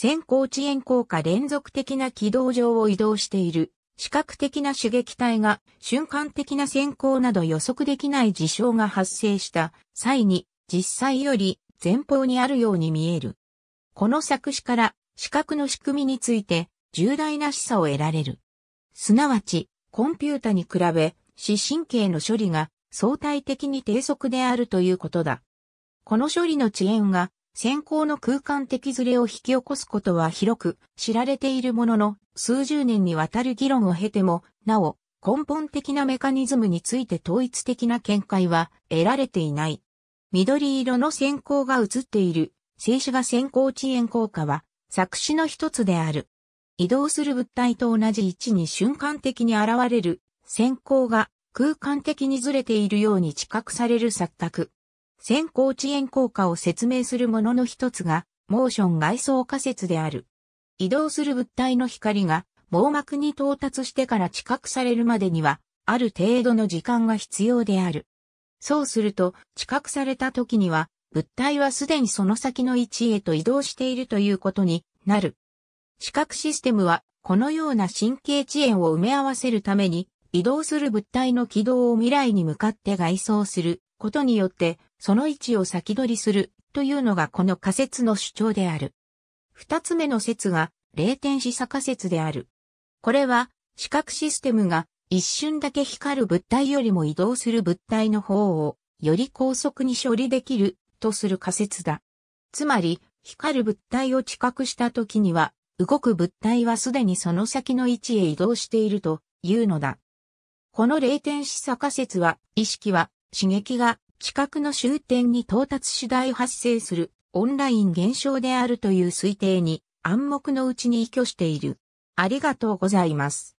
先行遅延効果連続的な軌道上を移動している。視覚的な刺激体が瞬間的な先行など予測できない事象が発生した際に実際より前方にあるように見える。この作詞から視覚の仕組みについて重大な示唆を得られる。すなわち、コンピュータに比べ、視神経の処理が相対的に低速であるということだ。この処理の遅延が先行の空間的ずれを引き起こすことは広く知られているものの、数十年にわたる議論を経ても、なお、根本的なメカニズムについて統一的な見解は得られていない。緑色の先行が映っている静止画先行遅延効果は作詞の一つである。移動する物体と同じ位置に瞬間的に現れる先行が空間的にずれているように知覚される錯覚。先行遅延効果を説明するものの一つが、モーション外装仮説である。移動する物体の光が網膜に到達してから知覚されるまでには、ある程度の時間が必要である。そうすると、知覚された時には、物体はすでにその先の位置へと移動しているということになる。視覚システムは、このような神経遅延を埋め合わせるために、移動する物体の軌道を未来に向かって外装することによって、その位置を先取りするというのがこの仮説の主張である。二つ目の説が霊点使差仮説である。これは視覚システムが一瞬だけ光る物体よりも移動する物体の方をより高速に処理できるとする仮説だ。つまり光る物体を知覚した時には動く物体はすでにその先の位置へ移動しているというのだ。この霊点使差仮説は意識は刺激が近くの終点に到達次第発生するオンライン現象であるという推定に暗黙のうちに依拠している。ありがとうございます。